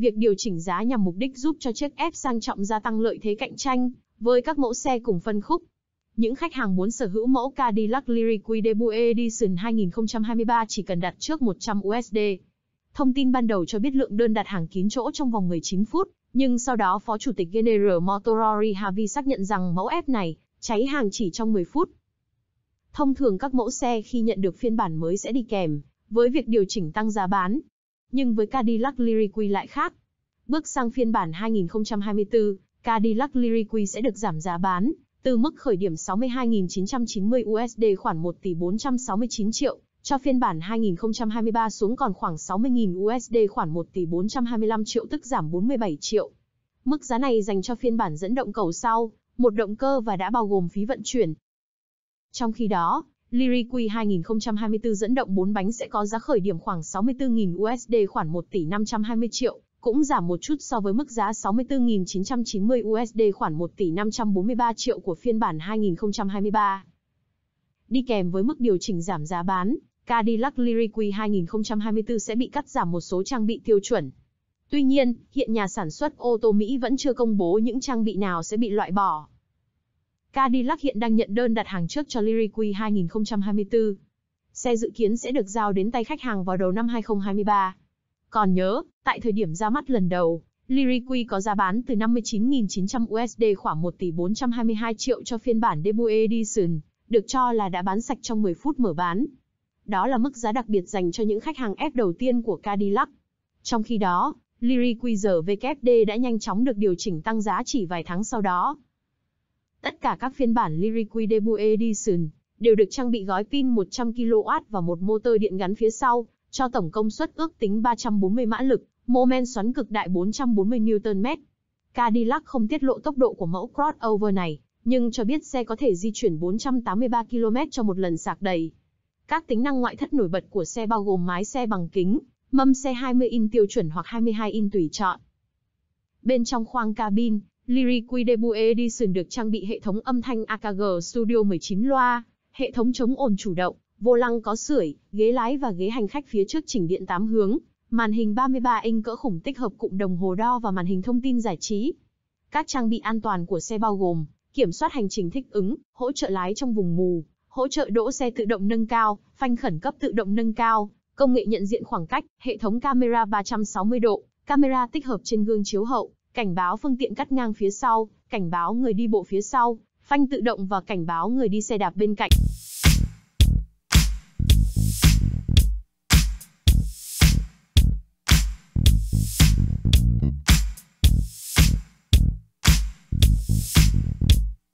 Việc điều chỉnh giá nhằm mục đích giúp cho chiếc F sang trọng gia tăng lợi thế cạnh tranh với các mẫu xe cùng phân khúc. Những khách hàng muốn sở hữu mẫu Cadillac Lyric Debut Edition 2023 chỉ cần đặt trước 100 USD. Thông tin ban đầu cho biết lượng đơn đặt hàng kín chỗ trong vòng 19 phút, nhưng sau đó Phó Chủ tịch General Motorori Harvey xác nhận rằng mẫu F này cháy hàng chỉ trong 10 phút. Thông thường các mẫu xe khi nhận được phiên bản mới sẽ đi kèm với việc điều chỉnh tăng giá bán. Nhưng với Cadillac Lyriq lại khác, Bước sang phiên bản 2024, Cadillac Lyriqui sẽ được giảm giá bán, từ mức khởi điểm 62.990 USD khoảng 1 tỷ 469 triệu, cho phiên bản 2023 xuống còn khoảng 60.000 USD khoảng 1 tỷ 425 triệu tức giảm 47 triệu. Mức giá này dành cho phiên bản dẫn động cầu sau, một động cơ và đã bao gồm phí vận chuyển. Trong khi đó, Lyriqui 2024 dẫn động 4 bánh sẽ có giá khởi điểm khoảng 64.000 USD khoảng 1 tỷ 520 triệu, cũng giảm một chút so với mức giá 64.990 USD khoảng 1 tỷ 543 triệu của phiên bản 2023. Đi kèm với mức điều chỉnh giảm giá bán, Cadillac Lyriq 2024 sẽ bị cắt giảm một số trang bị tiêu chuẩn. Tuy nhiên, hiện nhà sản xuất ô tô Mỹ vẫn chưa công bố những trang bị nào sẽ bị loại bỏ. Cadillac hiện đang nhận đơn đặt hàng trước cho Lyriq 2024. Xe dự kiến sẽ được giao đến tay khách hàng vào đầu năm 2023. Còn nhớ, tại thời điểm ra mắt lần đầu, Liriqui có giá bán từ 59.900 USD khoảng 1 tỷ 422 triệu cho phiên bản Debut Edition, được cho là đã bán sạch trong 10 phút mở bán. Đó là mức giá đặc biệt dành cho những khách hàng F đầu tiên của Cadillac. Trong khi đó, Liriqui giờ VKD đã nhanh chóng được điều chỉnh tăng giá chỉ vài tháng sau đó. Tất cả các phiên bản Liriqui Debut Edition đều được trang bị gói pin 100kW và một motor điện gắn phía sau, cho tổng công suất ước tính 340 mã lực, mô men xoắn cực đại 440 Nm. Cadillac không tiết lộ tốc độ của mẫu crossover này, nhưng cho biết xe có thể di chuyển 483 km cho một lần sạc đầy. Các tính năng ngoại thất nổi bật của xe bao gồm mái xe bằng kính, mâm xe 20 in tiêu chuẩn hoặc 22 in tùy chọn. Bên trong khoang cabin, Lyriqui Debut Edition được trang bị hệ thống âm thanh AKG Studio 19 loa, hệ thống chống ồn chủ động, vô lăng có sưởi, ghế lái và ghế hành khách phía trước chỉnh điện tám hướng, màn hình 33 inch cỡ khủng tích hợp cụm đồng hồ đo và màn hình thông tin giải trí. Các trang bị an toàn của xe bao gồm kiểm soát hành trình thích ứng, hỗ trợ lái trong vùng mù, hỗ trợ đỗ xe tự động nâng cao, phanh khẩn cấp tự động nâng cao, công nghệ nhận diện khoảng cách, hệ thống camera 360 độ, camera tích hợp trên gương chiếu hậu, cảnh báo phương tiện cắt ngang phía sau, cảnh báo người đi bộ phía sau, phanh tự động và cảnh báo người đi xe đạp bên cạnh.